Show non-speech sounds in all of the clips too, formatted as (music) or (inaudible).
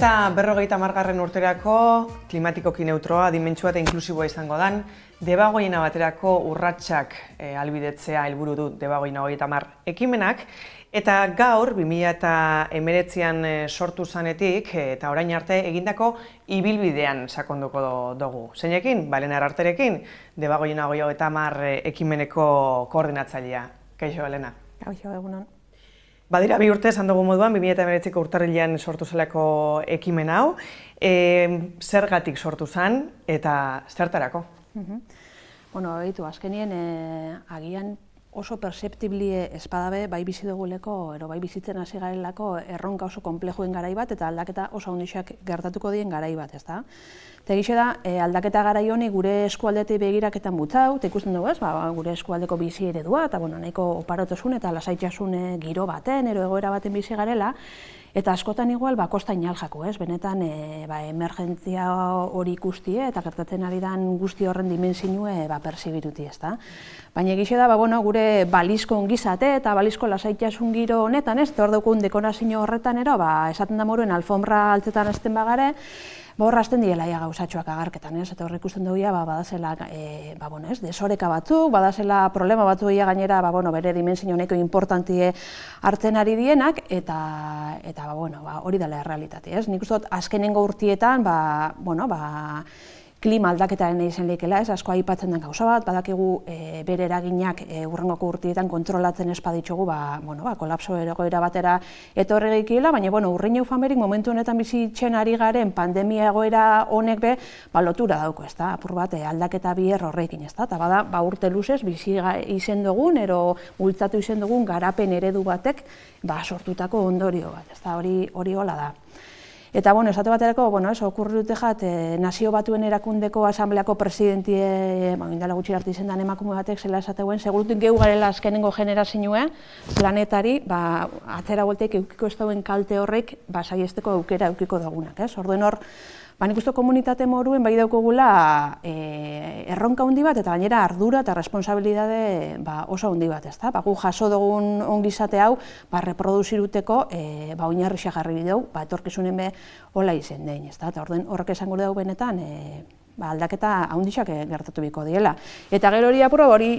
berrogeita margarren urterako klimatikoki neutroa, dimentsua eta inklusiboa izango dan, debagoiena baterako urratsak eh, albidetzea helburu du debagoiena hori eta ekimenak, eta gaur, 2008an eh, sortu zanetik, eh, eta orain arte egindako ibilbidean sakonduko dugu. Zeinekin, balena erarterekin, debagoiena hori eta mar ekimeneko koordinatzailea. Kaixo, Elena. Kaixo, egunon. Badira, bi urte esan dugu moduan, 2008ko urtarrilean sortu zelako ekimen hau. E, zergatik sortu zen eta zertarako? Mhm. Bueno, ditu, azkenien eh, agian oso perceptiblie espadabe bai bizi duguleko, edo bai bizitzen hasi garelako erronka oso konplejuen garai bat eta aldaketa oso handixak gertatuko dien garai bat, ezta? Eta da, eh, aldaketa garai honi gure eskualdete begiraketan mutzau, eta ikusten dugu ba, ba, gure eskualdeko bizi eredua, eta bueno, nahiko oparotasun eta lasaitasun eh, giro baten, ero egoera baten bizi garela, Eta askotan igual, ba, kosta inal jako, ez? Benetan, e, ba, emergentzia hori ikustie eh, eta gertatzen ari dan guzti horren dimensinue eh, ba, persibiruti, ez da? Baina egizio da, ba, bueno, gure balizko ongizate eta balizko lasaitasun giro honetan, ez? Zer dukun dekorazio horretan ero, ba, esaten da moruen alfombra altzetan azten bagare, borrasten ba, hasten diela ia gauzatxoak agarketan, ez? Eta hor ikusten dugu ia ba badazela e, ba bueno, ez? Desoreka batzuk, badazela problema batzuk ia gainera, ba bueno, bere dimensio honeko importantie eh, hartzen ari dienak eta eta ba bueno, ba hori dela errealitate, ez? Nik uste dut azkenengo urtietan, ba bueno, ba klima aldaketaren izan lehikela, ez asko aipatzen den gauza bat, badakigu e, bere eraginak e, eh, urrengoko urtietan kontrolatzen espaditxugu, ba, bueno, ba, kolapso eragoera batera etorre gehikila, baina, bueno, urrein eufamerik momentu honetan bizitzen ari garen pandemia egoera honek be, ba, lotura dauko, ez apur bat, eh, aldaketa bi horrekin, ez da, eta bada, ba, urte luzez, bizi izen dugun, ero, bultzatu izen dugun, garapen eredu batek, ba, sortutako ondorio bat, ezta hori, hori hola da. Eta, bueno, esate baterako, bueno, okurri dute jat, eh, nazio batuen erakundeko asambleako presidentie, eh, ba, indala gutxi hartu izan den emakume batek, zela esate guen, segurutik garela azkenengo genera eh, planetari, ba, atzera eukiko ez dauen kalte horrek, ba, saiesteko eukera eukiko dagunak, ez? Eh? Orduen hor, Baina ikustu komunitate moruen bai daukogula e, eh, erronka hundi bat eta gainera ardura eta responsabilidade ba, oso hundi bat, ez da? Ba, gu jaso dugun ongizate hau ba, reproduziruteko e, ba, oinarri xagarri dugu, ba, etorkizunen be hola izen Eta horrek esango dugu benetan, e, ba, aldaketa handixak eh, gertatu biko diela. Eta gero hori apura hori,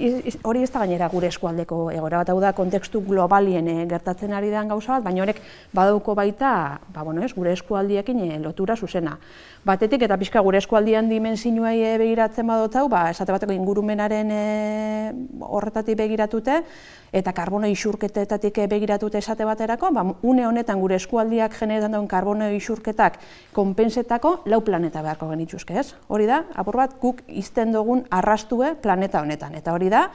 hori ez da gainera gure eskualdeko egora bat hau da kontekstu globalien eh, gertatzen ari den gauza bat, baina horrek badauko baita ba, bueno, ez, gure eskualdiakin eh, lotura zuzena. Batetik eta pixka gure eskualdian dimensinuei begiratzen badotau, ba, esate bateko ingurumenaren eh, horretatik begiratute, eta karbono isurketetatik eh, begiratuta esate baterako, ba, une honetan gure eskualdiak generetan duen karbono isurketak konpensetako lau planeta beharko genituzke, ez? Hori da, apur bat, guk izten dugun arrastue planeta honetan, eta hori da,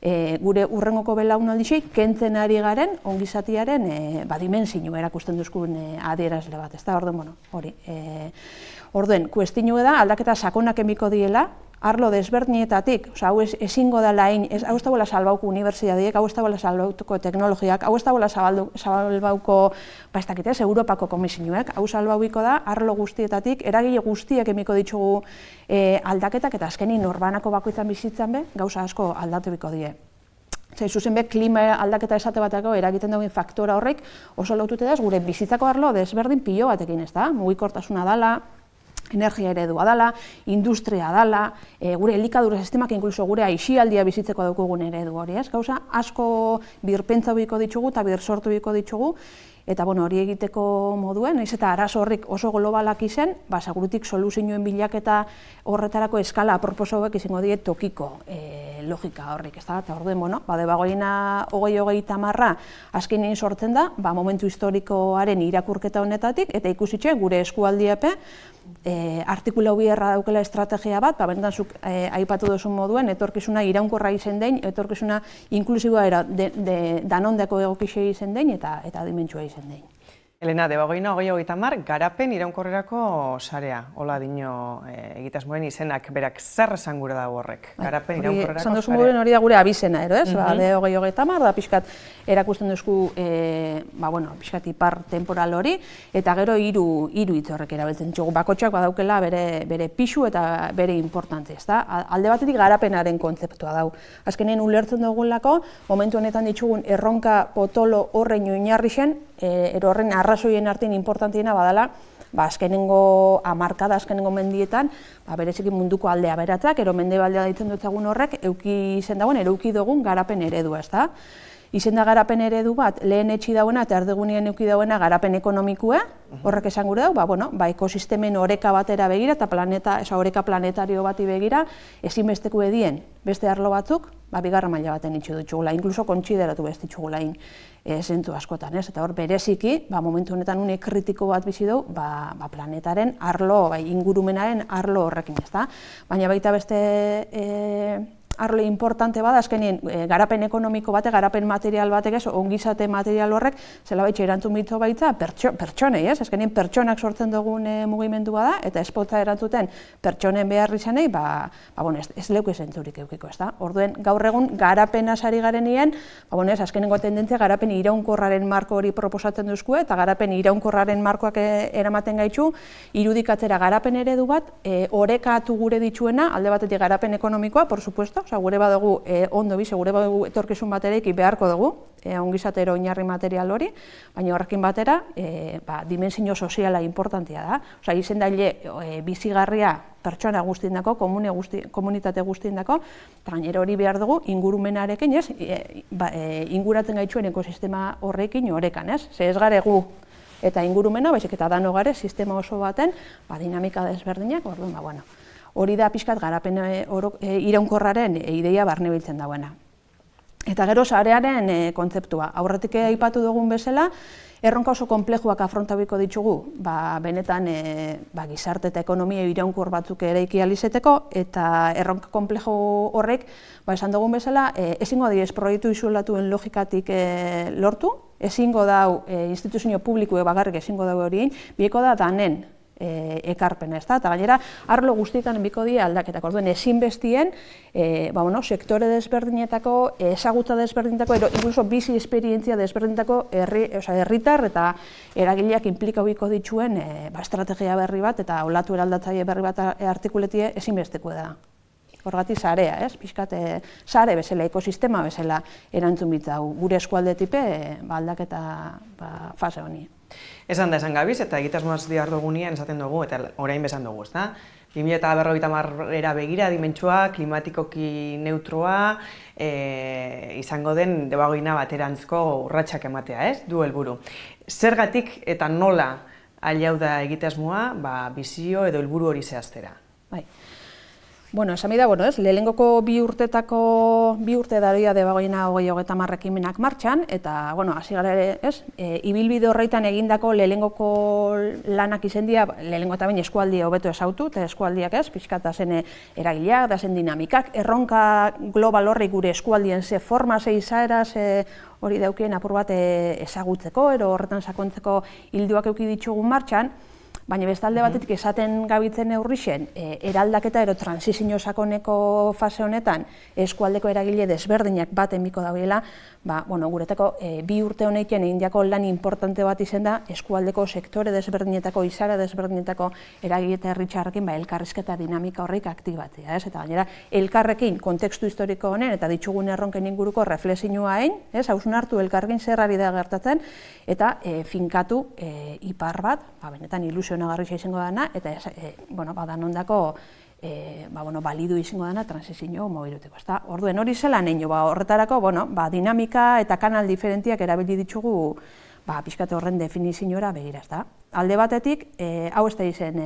e, gure urrengoko belaunaldixik, kentzen ari garen, ongizatiaren, e, eh, badimen erakusten duzkun e, adierazle bat, ez da, orduan, bueno, hori. E, orduan, kuestinu da, aldaketa sakonak emiko diela, arlo desberdinetatik, oza, hau ezingo dela hain, ez, hau ez dagoela salbauko unibertsiadiek, hau ez dagoela salbauko teknologiak, hau ez dagoela salbauko, ba ez Europako komisinuek, hau salbauiko da, arlo guztietatik, eragile guztiak emiko ditugu e, aldaketak, eta azkenin norbanako bakoitzan bizitzan be, gauza asko aldatu biko die. Zer, zuzen be, klima aldaketa esate batako eragiten dagoen faktora horrek, oso lotute da, gure bizitzako arlo desberdin pilo batekin ez da, mugikortasuna dala, energia eredua dala, industria dala, e, gure elikadura sistemak inkluso gure aixialdia bizitzeko daukugun eredua hori, ez? Gauza asko birpentza ditugu eta birsortu ditugu, eta bueno, hori egiteko moduen, ez eta arazo horrik oso globalak izen, ba, segurutik bilak eta horretarako eskala aproposoak izango diet tokiko e, logika horrik, ez da, eta orduen, bueno, ba, debagoina hogei hogei tamarra azken egin sortzen da, ba, momentu historikoaren irakurketa honetatik, eta ikusitxe gure eskualdiepe, e, eh, artikula hui erra daukela estrategia bat, ba, zuk eh, aipatu duzun moduen, etorkizuna iraunkorra izen den, etorkizuna inklusiboa era, de, de, danondeko egokixe izen den, eta, eta dimentsua izen izan dain. Elena, debagoina, hogei hogei garapen iraunkorrerako sarea, Ola dino e, eh, egitasmoen izenak, berak zer bai, esan gure da horrek, garapen iraunkorrerako sarea. Zan duzu hori da gure abizena, ero ez? de hogei hogei da pixkat erakusten duzku, eh, ba, bueno, pixkat ipar temporal hori, eta gero hiru hiru hitz horrek erabiltzen txugu, bakotxak badaukela bere, bere pixu eta bere importantzi, ez da? Alde batetik garapenaren kontzeptua dau. Azkenen ulertzen dugun lako, momentu honetan ditugun erronka potolo horrein oinarri zen, erorren arrazoien artean importantiena badala, ba, azkenengo amarkada, azkenengo mendietan, ba, munduko aldea beratzak, ero mende baldea ditzen dut horrek, euki zen dagoen, erauki dugun garapen eredua, ez da? izenda garapen eredu bat, lehen etxi dauena eta ardegunien euki dauena garapen ekonomikua, mhm. horrek esan gure dau, ba, bueno, ba, ekosistemen horeka batera begira eta planeta, esa horeka planetario bati begira, ezin besteko edien, beste arlo batzuk, ba, bigarra maila baten itxu incluso txugula, inkluso kontsideratu besti txugula in, e, askotan, ez, eta hor, bereziki, ba, momentu honetan une kritiko bat bizi du, ba, ba, planetaren arlo, bai, ingurumenaren arlo horrekin, ez da, baina baita beste, e, arlo importante bada, azkenien eh, garapen ekonomiko batek, garapen material batek ez, ongizate material horrek, zela baitxe erantzun bitzo baitza pertso, pertsonei, ez? Azkenien pertsonak sortzen dugun e, eh, mugimendu bada, eta espotza erantzuten pertsonen behar izanei, ba, ba bon, ez, ez leku eukiko, ez da? Orduen, gaur egun garapen azari garenien, ba, bon, ez, azkenengo tendentzia garapen iraunkorraren marko hori proposatzen duzku, eta garapen iraunkorraren markoak eh, eramaten gaitu, irudikatzera garapen eredu bat, e, orekatu gure ditxuena, alde batetik garapen ekonomikoa, por supuesto, Osea, gure bat dugu, eh, ondo bize, gure bat dugu etorkizun bat beharko dugu, e, ongizatero inarri material hori, baina horrekin batera, e, ba, soziala importantia da. Osea, izen daile e, bizigarria pertsona guztien dako, guzti, komunitate guztien dako, eta gainera hori behar dugu ingurumenarekin, e, ba, e, inguratzen ekosistema horrekin horrekan, ez? Ze ez gare gu eta ingurumena, baizik eta dano gare, sistema oso baten, ba, dinamika desberdinak, orduan, ba, bueno hori da pixkat garapena eh, eh, iraunkorraren eh, ideia barne biltzen dagoena. Eta gero sarearen e, kontzeptua, aurretik aipatu dugun bezala, erronka oso konplejuak afrontabiko ditugu, ba, benetan ba, gizarte eta ekonomia iraunkor batzuk ere ikializeteko, eta erronka konplejo horrek, ba, esan dugun bezala, e, ezingo dira proiektu izolatuen logikatik lortu, ezingo dau instituzio publikue bagarrik ezingo dau horien, bieko da danen, E, ekarpena, ez da? Eta gainera, arlo guztietan enbiko dira aldaketak, orduen ezinbestien, e, ba, bueno, sektore desberdinetako, ezagutza desberdinetako, ero, inkluso bizi esperientzia desberdinetako herri, herritar eta eragileak implika dituen e, ba, estrategia berri bat eta olatu eraldatzaile berri bat artikuletie ezinbesteko da. Horgati zarea, ez? Piskate, zare bezala, ekosistema bezala erantzun bitzau, gure eskualdetipe ba, aldaketa ba, fase honi. Esan da esan gabiz eta egitasmoaz diardo egunean esaten dugu eta orain bezan dugu, ezta? da? 2000 eta berroita marrera begira dimentsua, klimatikoki neutroa, e, izango den debagoina bat urratsak ematea, ez? Du helburu. Zergatik eta nola ariau da egitasmoa, ba, bizio edo helburu hori zehaztera? Bai. Bueno, esan bueno, ez, lehengoko bi urtetako bi urte daria debagoina hogei hogeita ekimenak martxan, eta, bueno, hasi gara ez, e, ibilbide horreitan egindako lehengoko lanak izendia, ba, lehengo eta bain eskualdia hobeto ezautu, eta eskualdiak ez, pixka eta zen e, eragileak, da zen dinamikak, erronka global horri gure eskualdien ze forma, ze izaera, ze hori daukien apur bat e, ezagutzeko, ero horretan sakontzeko hilduak euki ditugu martxan, baina bestalde mhm. batetik esaten gabitzen eurrixen, e, eraldaketa ero transizio sakoneko fase honetan, eskualdeko eragile desberdinak baten emiko dauela, ba, bueno, guretako e, bi urte honekien egin jako lan importante bat izen da, eskualdeko sektore desberdinetako, izara desberdinetako eragile eta erritxarrekin, ba, elkarrizketa dinamika horrik aktibatzea, ez? Eta gainera, elkarrekin, kontekstu historiko honen, eta ditugun erronken inguruko reflexinua hain, ez? Ausun hartu elkarrekin zer da gertatzen, eta e, finkatu e, ipar bat, ba, benetan ilusio funtzionagarri izango dana eta badan e, eh, bueno, ba, danondako e, eh, ba, bueno, balidu izango dana transizio mobiloteko. Orduen hori zela neinu, ba, horretarako bueno, ba, dinamika eta kanal diferentiak erabili ditugu ba, pixkate horren definiziora begiraz. Da? Alde batetik, e, hau ez da izen,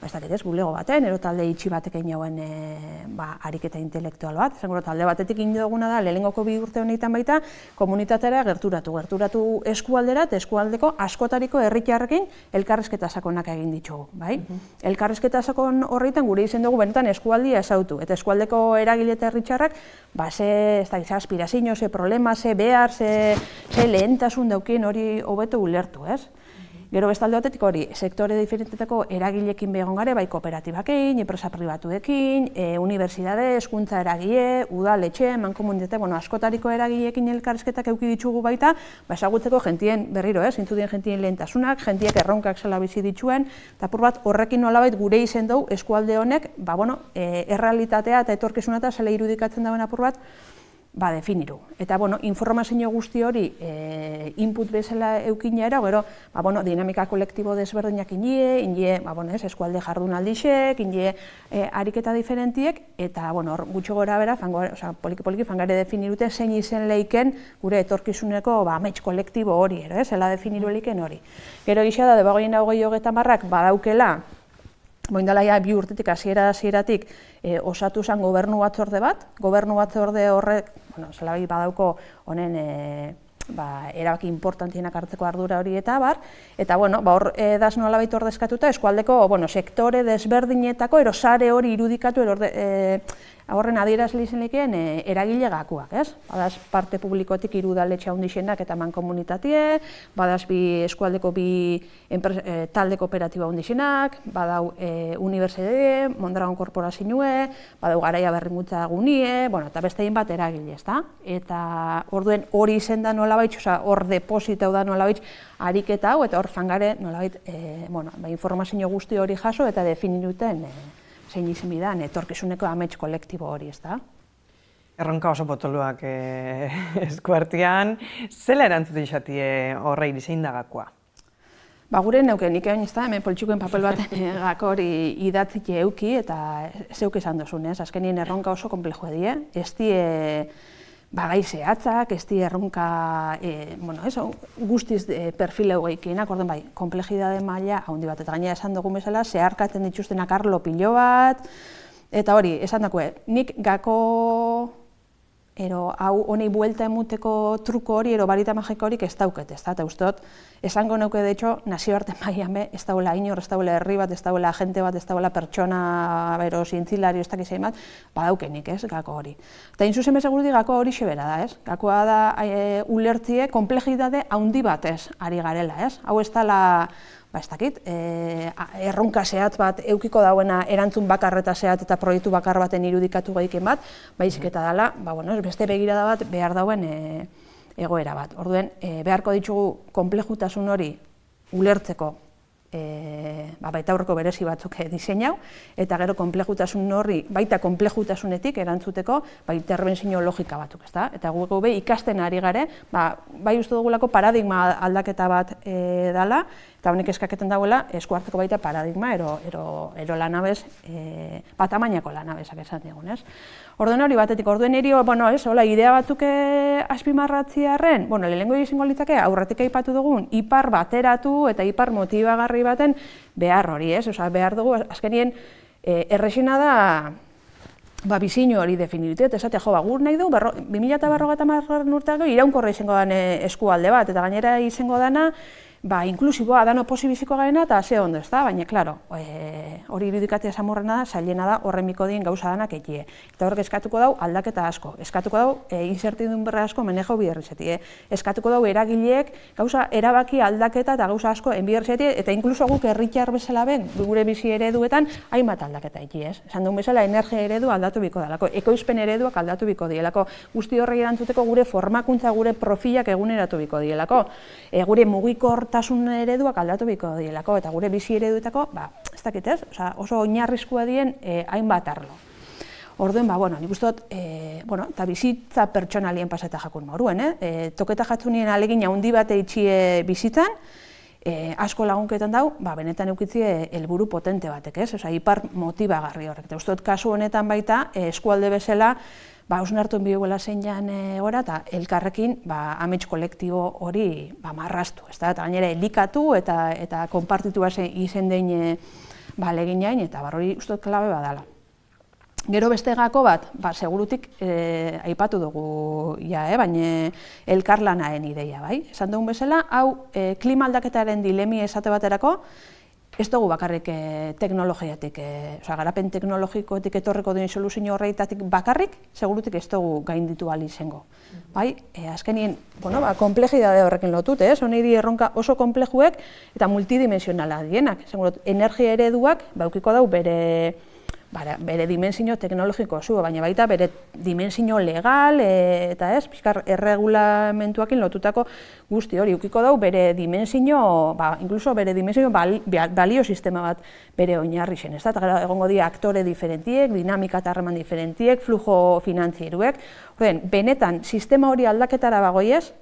ba ez dakit ez, bulego baten, ero itxi batek egin jauen e, ba, ariketa intelektual bat, zen gero talde batetik egin duguna da, lehengoko bi urte honetan baita, komunitatera gerturatu, gerturatu eskualdera, eta eskualdeko askotariko herritxarrekin elkarrezketa sakonak egin ditugu, bai? Mm -hmm. Elkarrezketa sakon horretan gure izen dugu benetan eskualdia esautu, eta eskualdeko eragile eta herritxarrak, ba, ze, ez da, ze aspirazio, ze problema, ze behar, ze, lehentasun daukien hori hobetu ulertu, ez? Gero bestalde batetik hori, sektore diferentetako eragilekin begon gare, bai kooperatibakein, enpresa bai pribatuekin, e, unibertsitate, eskuntza eragile, udal, etxe, bueno, askotariko eragilekin elkarrezketak euki ditugu baita, ba, esagutzeko jentien berriro, ez, eh? intzudien jentien lehentasunak, jentiek erronkak zela bizi dituen, eta pur bat horrekin nolabait gure izen eskualde honek, ba, bueno, e, errealitatea eta etorkizunata zela irudikatzen dauen apur bat, ba, definiru. Eta, bueno, informazio guzti hori e, input bezala eukina era, gero, ba, bueno, dinamika kolektibo desberdinak inie, inie, ba, bueno, eskualde jardun aldixek, inie e, ariketa diferentiek, eta, bueno, hor, gutxo gora bera, fango, oza, poliki poliki fangare definirute zein izen leiken gure etorkizuneko, ba, amets kolektibo hori, ero, ez, zela definiru mm. leiken hori. Gero, gisa da, debagoien dago jogetan barrak, badaukela, moindalaia bi urtetik, hasieratik asieratik, eh, osatu zen gobernu batzorde bat, gobernu batzorde horrek, bueno, salabai badauko honen, eh, ba, erabaki importantienak hartzeko ardura hori eta bar, eta, bueno, ba, hor, edaz eh, nola baitu ordezkatuta, eskualdeko, bueno, sektore desberdinetako erosare hori irudikatu, horren adierazli zenikien eh, eragile gakoak, ez? Badaz parte publikotik hiru udaletxe handixenak eta man komunitatie, badaz bi eskualdeko bi eh, talde kooperatiba handixenak, badau e, eh, unibertsitate, Mondragon korporazioa, badau garaia berringutza gunie, bueno, eta beste egin bat eragile, da. Eta orduen hori izen da nolabait, osea, hor depositatu da nolabait ariketa hau eta hor fangare nolabait ba, informazio guzti hori jaso eta definituten zein izin bidan, etorkizuneko amets kolektibo hori, ez da? Erronka oso potoluak eh, (laughs) eskuartian, zela erantzuten izati horre zein dagakoa? Ba gure neuke, nik egon eh, ez da, hemen poltsukoen papel bat egak eh, (laughs) hori idatzik euki eta zeuk izan dozunez, azkenien erronka oso komplejoa die, ez die ba, zehatzak, ez di errunka eh, bueno, eso, guztiz eh, perfil egoikinak, orduan bai, komplejidade maila handi bat, eta gainera esan dugu bezala, zeharkatzen dituztenak arlo pilo bat, eta hori, esan dakue, nik gako ero hau honei buelta emuteko truko hori, ero barita magiko horik ez dauket, ez da, eta esango neuke dutxo, nazio arte (laughs) maian be, ez daula inor, ez daula herri bat, ez daula agente bat, ez daula pertsona, bero, zintzilari, ez dakiz egin bat, ba ez, gako hori. Eta inzuzen bezak urti gako hori xebera da, ez, gakoa da eh, ulertzie, komplejitate, haundi bat ez, ari garela, ez, hau ez dala, ba, ez dakit, eh, erronka zehat bat, eukiko dauena erantzun bakarreta zehat eta proiektu bakar baten irudikatu gaiken bat, ba, eta dela, ba, bueno, beste begirada bat behar dauen e, egoera bat. Orduen, e, beharko ditugu konplejutasun hori ulertzeko e, ba, baita horreko berezi batzuk eh, diseinau, eta gero konplejutasun horri, baita konplejutasunetik erantzuteko, ba, interbenzio logika batzuk, ezta. Eta gu gu ikasten ari gare, ba, bai uste dugulako paradigma aldaketa bat e, dala, eta honik eskaketen dagoela, esku hartzeko baita paradigma, ero, ero, ero lanabez, e, bat amainako lanabezak esan digun, ez? Orduen hori batetik, orduen erio, oh, bueno, ez, hola, idea batzuk aspimarratzi arren, bueno, lehenengo izango litzake, aurratik aipatu dugun, ipar bateratu eta ipar motibagarri baten behar hori, ez? Osa, behar dugu, azkenien eh, erresina da ba, hori definiritu, eta esatea jo, bagur nahi du, 2000 eta barro gata iraunkorra izango den eh, eskualde bat, eta gainera izango dana ba, inklusiboa, dano posibifiko garena, eta ze ondo, ez da? Baina, klaro, e, hori irudikatia zamorrena da, zailena da, horren biko dien gauza danak egie. Eta horrek eskatuko dau, aldaketa asko. Eskatuko dau, e, eh, berra asko, menejau biderrizeti. E. Eh. Eskatuko dau, eragileek, gauza, erabaki aldaketa eta gauza asko enbiderrizeti, eta inkluso guk erritxar bezala ben, gure bizi ereduetan, hainbat aldaketa egie, ez? Esan duen bezala, energia eredu aldatu biko dalako, ekoizpen ereduak aldatu biko dielako, guzti horri erantzuteko gure formakuntza, gure profilak eguneratu biko dielako, e, gure mugikor tasun ereduak aldatu biko dielako, eta gure bizi ereduetako, ba, ez dakit ez, oza, oso oinarrizkoa dien e, hainbat arlo. Orduen, ba, bueno, nik ustot, e, eh, bueno, eta bizitza pertsonalien pasata jakun moruen, eh? eh? toketa jatzunien alegin handi bat eitxie bizitan, e, asko lagunketan dau, ba, benetan eukitzie helburu potente batek, ez? Osa, ipar motibagarri horrek. Eta ustot, kasu honetan baita, eskualde bezala, ba, osnartu enbiguela zein jan e, eta elkarrekin ba, amets kolektibo hori ba, marrastu, ez eta gainera elikatu eta, eta konpartitu izen dein e, ba, legin jain, eta hori uste klabe badala. Gero beste gako bat, ba, segurutik e, aipatu dugu, ja, e, baina elkarlanaen ideia, bai? Esan dugun bezala, hau e, klima aldaketaren dilemi esate baterako, ez dugu bakarrik eh, teknologiatik, eh, oza, garapen teknologikoetik etorreko duen soluzio horreitatik bakarrik, segurutik ez dugu gainditu ali izango. Bai, eh, azkenien, bueno, ba, komplejidade horrekin lotut, ez, eh? erronka oso komplejuek eta multidimensionala dienak, segurut, energia ereduak, baukiko dau bere, bara, bere dimensio teknologiko zu, baina baita bere dimensio legal e, eta ez, pixkar erregulamentuakin lotutako guzti hori, ukiko dau bere dimensio, ba, incluso bere dimensio balio sistema bat bere oinarri zen, ez da, eta egongo dira aktore diferentiek, dinamika eta harreman diferentiek, flujo finanzieruek… Oden, benetan sistema hori aldaketara bagoiez,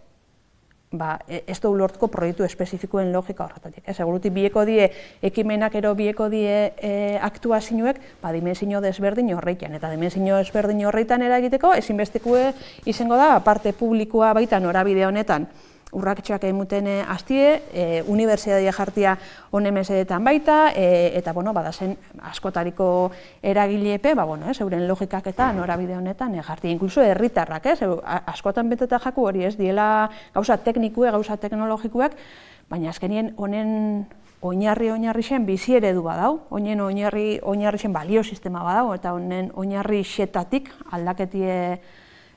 ba, e, ez du lortuko proiektu espezifikoen logika horretatik. Ez, egurutik, bieko die ekimenak ero bieko die e, aktuazinuek, ba, dimensiño desberdin horreitan, eta dimensiño desberdin horreitan eragiteko, ezinbestikue izango da, parte publikoa baita norabide honetan, urraketxoak emuten hastie, e, unibertsiadea jartia honen mesedetan baita, e, eta bueno, badazen askotariko eragilepe, ba, ez, euren eh, logikak eta norabide honetan e, jartia, inkluso herritarrak, eh, askotan beteta jaku hori ez, diela gauza teknikue, gauza teknologikuek, baina azkenien honen oinarri oinarri zen bizi eredua badau, honen oinarri oinarri balio sistema badau, eta honen oinarri xetatik aldaketie,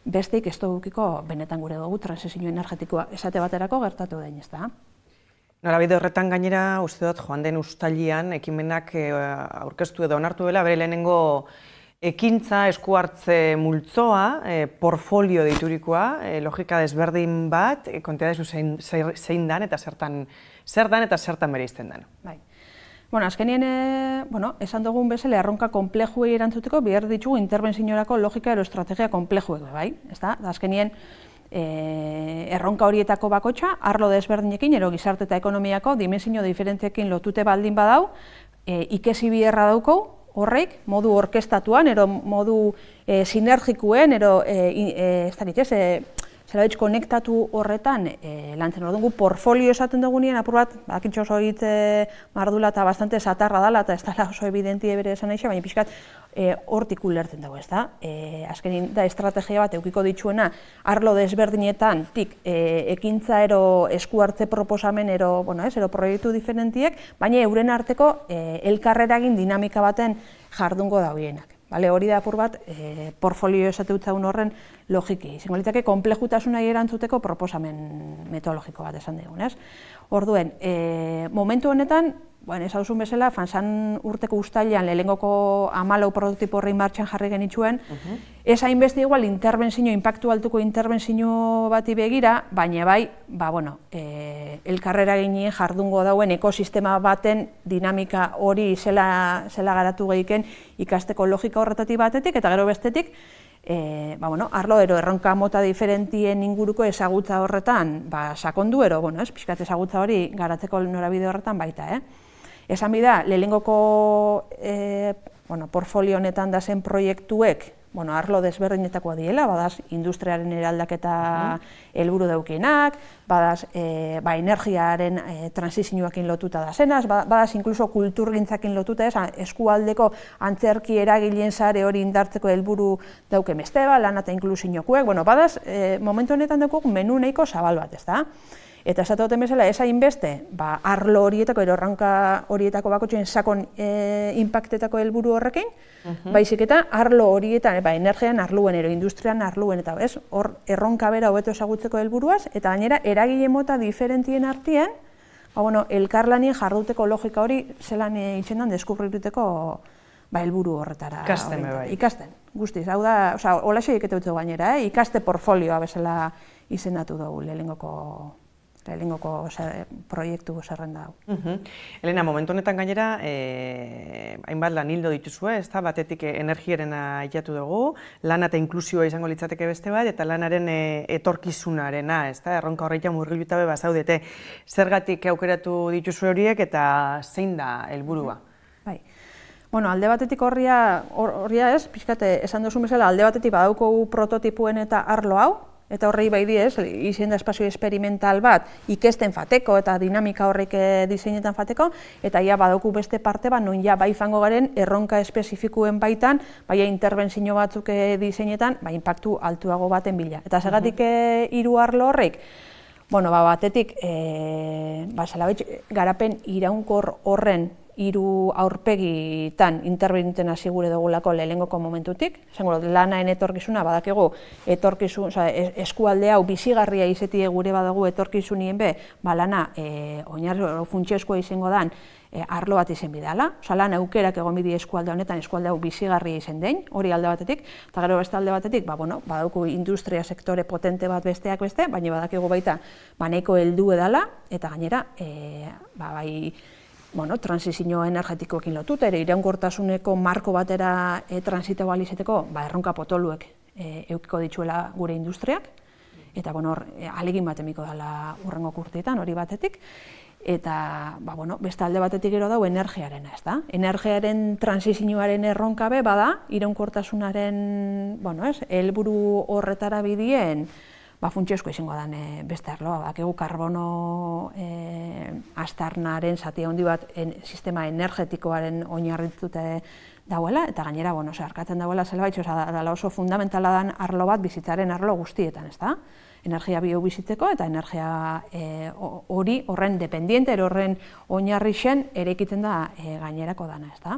Besteik ez dugukiko benetan gure dugu transesio energetikoa esate baterako gertatu da ezta? Nola horretan gainera uste dut joan den ustalian ekimenak eh, aurkeztu edo onartu dela bere lehenengo ekintza esku hartze multzoa, eh, porfolio deiturikoa, eh, logika desberdin bat, kontea da zein dan eta zertan bere izten den. Bai. Bueno, azkenien, e, bueno, esan dugun bezala erronka konplejuei erantzuteko behar ditugu interbentziorako logika ero estrategia konplejuek, bai? Ez da, azkenien e, erronka horietako bakotxa, arlo desberdinekin, ero gizarte eta ekonomiako dimensiño diferentzekin lotute baldin badau, e, ikesi bi dauko horrek, modu orkestatuan, ero modu sinergikuen, ero, e, ez Zerbait, konektatu horretan e, lantzen orduan dugu portfolio esaten dugunien apur bat, bakitxo oso hitz eh, mardula eta bastante satarra dela eta ez dala oso evidenti bere esan eixa, baina pixkat eh, hortik ulertzen dugu, ez da? E, azkenin da estrategia bat eukiko dituena arlo desberdinetan tik e, ekintza ero esku hartze proposamen ero, bueno, ez, ero proiektu diferentiek, baina euren arteko e, elkarreragin dinamika baten jardungo dauienak. Bale, hori da apur bat, e, portfolio utzaun horren logiki. Zingolitzake, komplejutasunai erantzuteko proposamen metodologiko bat esan digun, Orduen, e, momentu honetan, Bueno, ez bezala, fansan urteko ustailean lehengoko amalau prototipo horrein martxan jarri genituen, uh ez hainbeste igual interbenzino, impactu altuko interbenzino bati begira, baina bai, ba, bueno, e, elkarrera ginen jardungo dauen ekosistema baten dinamika hori zela, zela garatu gehiken ikasteko logika horretatik batetik, eta gero bestetik, e, ba, bueno, arlo ero erronka mota diferentien inguruko ezagutza horretan, ba, sakondu ero, bueno, ez, pixkat ezagutza hori garatzeko norabide horretan baita. Eh? Esan da, lehengoko e, eh, bueno, portfolio honetan da zen proiektuek bueno, arlo desberdinetakoa diela, badaz industriaren eraldaketa mhm. helburu daukienak, badaz e, eh, ba, energiaren e, lotuta da zenaz, badaz inkluso kulturgintzakin lotuta eskualdeko antzerki eragilien zare hori indartzeko helburu dauke beste, ba, lan eta inklusinokuek, bueno, badaz e, eh, momentu honetan dugu menu nahiko zabal bat, ez da? Eta esatu duten bezala, ez inbeste, ba, arlo horietako, erronka horietako bako sakon e, impactetako helburu horrekin, baizik eta arlo horietan, e, ba, energian arluen, ero industrian arluen, eta ez, hor erronka bera hobeto esagutzeko helburuaz, eta gainera eragile mota diferentien artien, ba, bueno, elkarlani jarduteko logika hori zelan e, itxendan deskubrituteko ba, helburu horretara. Ikasten, bai. Ikasten, guztiz, hau da, oza, hola xe gainera, eh? ikaste portfolioa bezala izendatu dugu lehengoko lehenengoko proiektu zerren da. Elena, momentu honetan gainera, eh, hainbat lan hildo dituzue, ez batetik eh, energiarena aiatu dugu, lan eta inklusioa izango litzateke beste bat, eta lanaren eh, etorkizunarena, ez da, erronka horreita murri jutabe Zergatik aukeratu dituzue horiek eta zein da helburua? Bai. Bueno, alde batetik horria, horria ez, pixkate, esan duzu bezala, alde batetik badaukogu prototipuen eta arlo hau, eta horrei bai diez, izen da espazio experimental bat, ikesten fateko eta dinamika horrek eh, diseinetan fateko, eta ia badoku beste parte bat, non ja bai fango garen erronka espezifikuen baitan, baia interbentzio batzuk eh, diseinetan, bai impactu altuago baten bila. Eta mhm. zagatik iru eh, hiru arlo horrek, bueno, ba, batetik, ba, garapen iraunkor horren hiru aurpegitan interbinten hasi gure dugulako lehengoko momentutik, esango lanaen etorkizuna badakigu etorkizun, oza, eskualde hau bizigarria izetie gure badugu etorkizunien be, ba lana e, funtsio izango dan e, arlo bat izen bidala, oza, lan aukerak egon bidi eskualde honetan eskualde hau bizigarria izen den, hori alde batetik, eta gero beste alde batetik, ba, bueno, badauku industria sektore potente bat besteak beste, baina badakiego baita, ba nahiko heldu edala, eta gainera, e, ba, bai, bueno, transizio energetikoekin lotuta, ere iraunkortasuneko marko batera e, eh, transitea balizeteko, ba, erronka potoluek e, eh, eukiko dituela gure industriak, eta bueno, hor, e, eh, alegin bat emiko dela urrengo kurtietan, hori batetik, eta ba, bueno, beste alde batetik gero dau energiaren ez da. Energiaren transizioaren erronkabe bada, iraunkortasunaren, bueno, ez, helburu horretara bidien, ba, funtsiozko izango den beste arloa. Ba, karbono e, astarnaren zati handi bat en, sistema energetikoaren oinarrituta dauela, dagoela, eta gainera, bueno, ose, arkatzen dagoela, zelbait, da, oso fundamentala dan arlo bat bizitzaren arlo guztietan, ez energia biobiziteko eta energia eh, hori horren dependiente, horren oinarri zen da e, gainerako dana, ez da?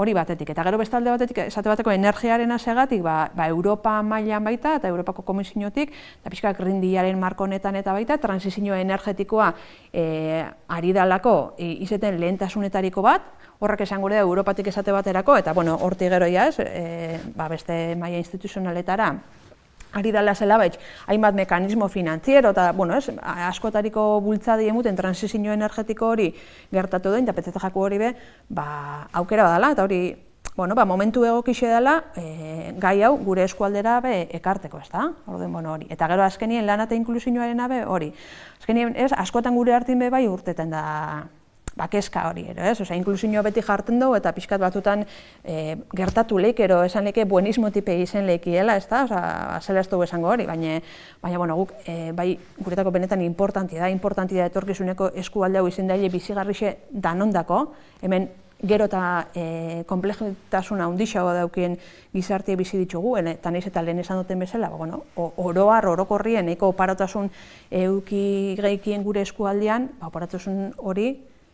Hori batetik, eta gero bestalde batetik, esate bateko energiaren asegatik, ba, ba Europa mailan baita eta Europako komisiotik, eta pixka grindiaren marko honetan eta baita, transizioa energetikoa e, ari dalako e, izeten lehentasunetariko bat, horrek esan gure da Europatik esate baterako, eta bueno, horti gero ez, e, ba, beste maila instituzionaletara, ari dala zela baitz, hainbat mekanismo finanziero, eta, bueno, ez, askotariko bultza diemuten transizio energetiko hori gertatu duen, eta petzete hori be, ba, aukera badala, eta hori, bueno, ba, momentu egokixe dela, e, gai hau gure eskualdera be, ekarteko, ez da? bueno, hori. Eta gero, azkenien lan eta inklusioaren abe, hori. Azkenien, ez, askotan gure hartin be, bai urtetan da, bakeska hori ero, ez? Osa, inklusiño beti jartzen dugu eta pixkat batutan eh, gertatu ero esan leke buenismo tipe izen leikiela, ez da? Osa, zela ez dugu esango hori, baina, baina bueno, guk, eh, bai, guretako benetan importanti da, importanti da etorkizuneko eskualde hau izen daile bizigarrixe danondako, hemen gero eta e, eh, ondixago daukien gizartea bizi ditugu, eta nahiz eta lehen esan duten bezala, ba, bueno, oroar, orokorrien, eko oparotasun euki gure eskualdean, ba, oparotasun hori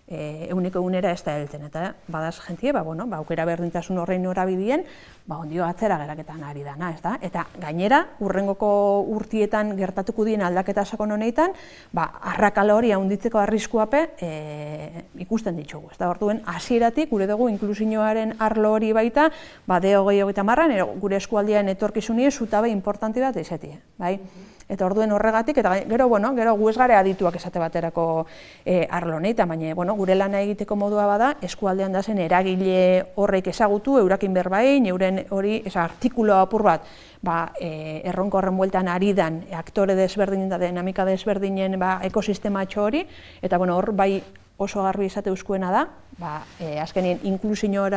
e, euneko egunera ez da heltzen, eta badaz jentzie, ba, ba, aukera berdintasun horrein norabidien, ba, ondio atzera geraketan ari dana, ez Eta gainera, urrengoko urtietan gertatuko dien aldaketa sakon honetan, ba, arrakala hori haunditzeko arriskuape e, ikusten ditugu, Eta da? Orduen, hasieratik gure dugu inklusinoaren arlo hori baita, ba, deo gehiago eta marran, gure eskualdean etorkizunie zutabe importanti bat izetie, bai? mhm. Eta orduen horregatik, eta gero, bueno, gero gu ez gara adituak esate baterako e, arlo nahi, eta baina, bueno, gure lana egiteko modua bada, eskualdean da zen eragile horreik ezagutu, eurakin berbain, euren hori, eza, artikulo apur bat, ba, e, eh, erronko horren bueltan ari aktore desberdinen da, dinamika desberdinen ba, ekosistema hori, eta bueno, hor bai oso garbi izate uskuena da, ba, e, eh, azkenien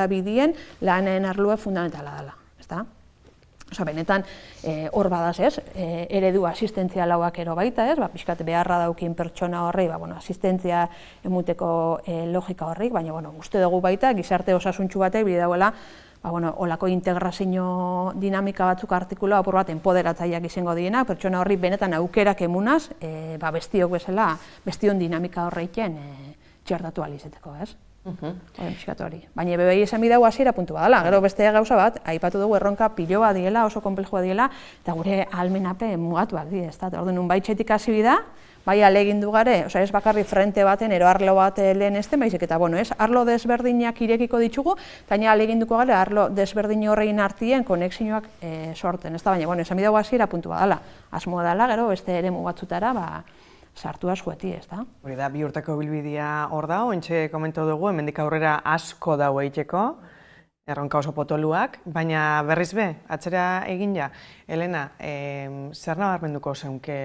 bidien lanen arloa fundamentala dela. Ezta? Osa, benetan, e, hor badaz ez, e, eredu asistentzia lauak ero baita ez, ba, pixkat beharra daukin pertsona horrei, ba, bueno, asistentzia emuteko e, logika horri, baina bueno, uste dugu baita, gizarte osasuntxu batek, bide dagoela, ba, bueno, olako integrazio dinamika batzuk artikulu apur bat enpoderatzaileak izango diena, pertsona horri benetan aukerak emunaz, e, ba, bestiok bezala, bestion dinamika horreiken e, txertatu alizeteko, ez? Uh Baina bebei esan bidau hasiera puntu badala, gero bai. beste gauza bat, aipatu dugu erronka piloa diela, oso konplejoa diela, eta gure almenape mugatuak di, ez da, orduan, nun txetik hasi bida, bai alegin dugare, oza, ez bakarri frente baten, ero arlo bat lehen ez den, baizik eta, bueno, ez, arlo desberdinak irekiko ditugu, eta nia alegin gara, arlo desberdin horrein artien, konexinoak eh, sorten, ez baina, bueno, esan bidau hasiera puntu badala, asmoa dala, gero, beste ere mugatzutara, ba, sartu asko ez da? Hori da, bi urtako bilbidia hor da, ointxe komentu dugu, emendik aurrera asko dago eitzeko, erronka oso potoluak, baina berriz be, atzera egin ja. Elena, zer nabarmenduko zeunke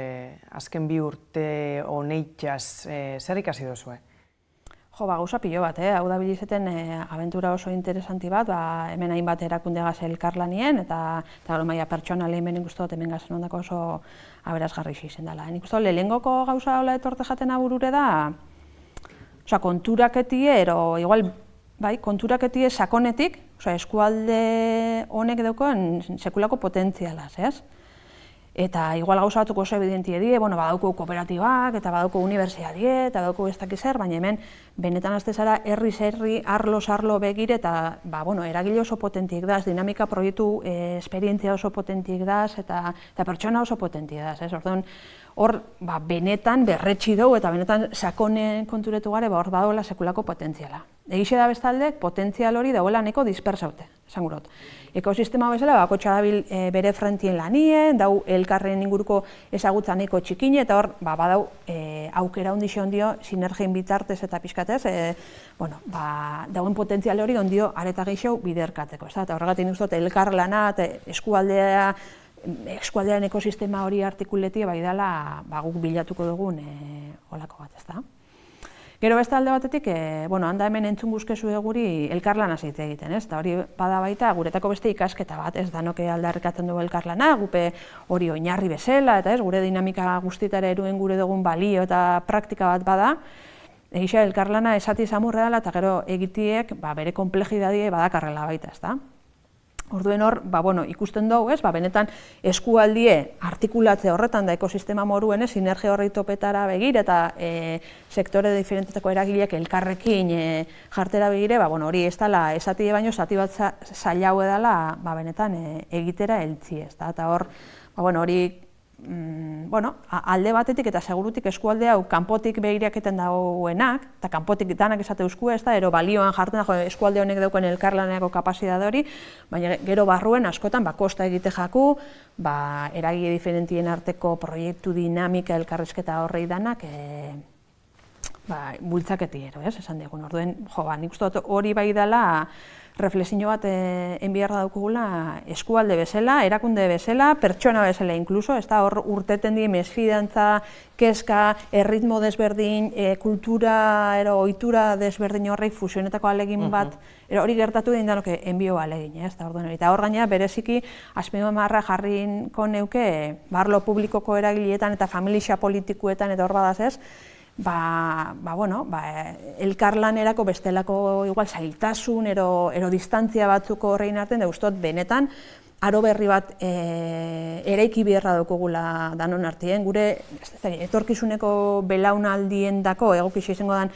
azken bi urte honetxas, eh, zer ikasi dozu, Jo, ba, gauza pilo bat, eh? hau da bilizeten e, abentura oso interesanti bat, ba, hemen hainbat erakunde gaz elkarlanien, eta, eta gero maia pertsona lehen benen guztot, hemen gazen ondako oso aberazgarri izan dela. Nik uste, lehengoko gauza hola etorte jaten aburure da, oza, konturaketie, ero, igual, bai, konturaketie sakonetik, oza, eskualde honek dauken sekulako potentzialaz, ez? eta igual gauza batzuk oso evidentie die, bueno, badauko kooperatibak, eta badauko unibertsiadie, eta badauko ez zer, baina hemen, benetan azte zara, herri herri arlo sarlo begire, eta, ba, bueno, eragile oso potentiek daz, dinamika proiektu, eh, esperientzia oso potentiek daz, eta, pertsona oso potentiek daz, ez, orduan, hor, ba, benetan berretxi dugu, eta benetan sakonen konturetu gare, ba, hor badola sekulako potentziala. Egixe da bestaldek, potentzial hori dauela neko dispersaute, esan ekosistema bezala, bako txadabil eh, bere frentien lanien, dau elkarren inguruko ezagutza neko txikine, eta hor, ba, badau, e, aukera ondixo ondio, sinergein bitartez eta pixkatez, e, bueno, ba, dauen potentzial hori ondio areta geixo biderkatzeko. Eta horregatik nuztot, elkar lanat, eskualdea, eskualdean ekosistema hori artikuletia, bai dela, ba, guk bilatuko dugun e, olako bat ez da. Gero beste alde batetik, e, bueno, handa hemen entzun guzkezu eguri elkarlana azitze egiten, ez? hori bada baita, guretako beste ikasketa bat, ez alde aldarrikatzen dugu elkarlana, gupe hori oinarri bezala, eta ez, gure dinamika guztitara eruen gure dugun balio eta praktika bat bada, egisa elkarlana esati zamurreala eta gero egitiek ba, bere komplejidadie badakarrela baita, ez da? Orduen hor, ba, bueno, ikusten dugu, ez? Ba, benetan eskualdie artikulatze horretan da ekosistema moruen, ez? Sinergia horri topetara begir eta e, sektore diferentetako eragileak elkarrekin e, jartera begire, ba, bueno, hori ez dala, esati baino, esati bat zailau edala, ba, benetan e, egitera eltzi, ez da? Eta hor, ba, bueno, hori mm, bueno, alde batetik eta segurutik eskualde hau kanpotik behireaketen dauenak, eta kanpotik danak esate eskua, ez da, ero balioan jartzen da, eskualde honek dauken elkarlaneako kapazitate hori, baina gero barruen askotan, ba, kosta egite jaku, ba, eragile diferentien arteko proiektu dinamika elkarrezketa horrei danak, eh, ba, bultzaketi ero, ez, esan digun. Orduen, jo, ba, nik uste dut hori bai dela, reflexio bat eh, enbiarra daukugula eskualde bezala, erakunde bezala, pertsona bezala inkluso, ez hor urteten die mesfidantza, keska, erritmo desberdin, eh, kultura, ero, oitura desberdin horrei fusionetako alegin bat, ero, hori gertatu egin denok enbio alegin, ez da Eta hor gaina bereziki, azpimu emarra jarriko neuke, barlo publikoko eragilietan eta familia politikuetan eta hor badaz ez, ba, ba, bueno, ba, elkarlanerako bestelako igual zailtasun, ero, ero distantzia batzuko horrein arten, da ustot, benetan, aro berri bat e, eraiki biherra dukogula danon artien, gure etorkizuneko belaunaldien dako, egokizu izango den,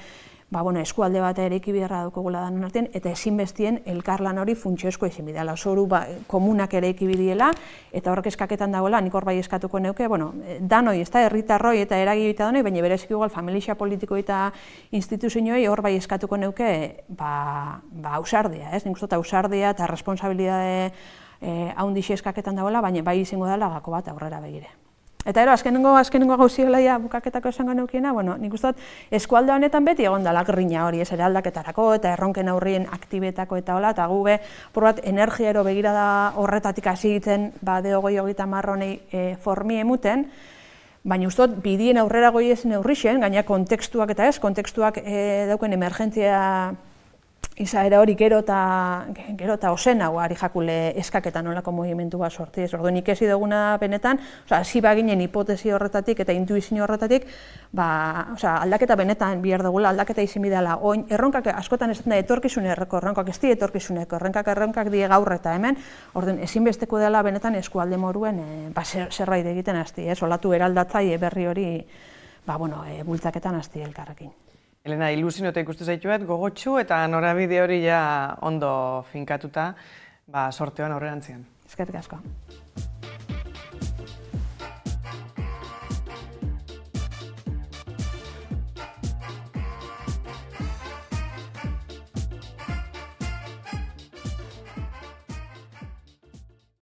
ba, bueno, eskualde bat ere ekibierra daukogula gula artean, eta ezinbestien elkarlan hori funtsiozko ezin bidala. Zoru ba, komunak ere ekibidiela, eta horrek eskaketan dagoela, nik bai eskatuko neuke, bueno, danoi, ez da, erritarroi eta eragio eta danoi, baina berezik igual, familia politiko eta instituzioi hor bai eskatuko neuke, ba, ba ausardia, ez? Nik uste, eta ausardia eta responsabilidade eh, eskaketan dagoela, baina bai izango dela bako bat aurrera begire. Eta ero, azkenengo, azkenengo gauziola bukaketako esango neukiena, bueno, nik ustot, eskualde honetan beti egon da lagrina hori, ez aldaketarako eta erronken aurrien aktibetako eta hola, eta gube, purbat, energia ero begira da horretatik hasi egiten, ba, hogeita marronei e, eh, formi emuten, Baina ustot, bidien aurrera goi ez neurrixen, gaina kontekstuak eta ez, kontekstuak eh, dauken emergentzia izaera hori gero eta gero eta osena ari jakule eskaketan nolako bat sorti ez. Orduan ikesi duguna benetan, osea, hasi ginen hipotesi horretatik eta intuizio horretatik, ba, aldaketa benetan bihar dugula aldaketa izin Oin erronkak askotan ez da etorkizun erreko erronkak ez di etorkizuneko erronkak erronkak die gaur eta hemen. Orduan ezin dela benetan eskualde moruen e, egiten hasti, ez? Olatu eraldatzaile berri hori ba bueno, e, bultzaketan hasti elkarrekin. Elena, ilusinota eta ikustu zaituet, gogotxu eta norabide hori ja ondo finkatuta, ba, sorteoan aurrean zian. asko.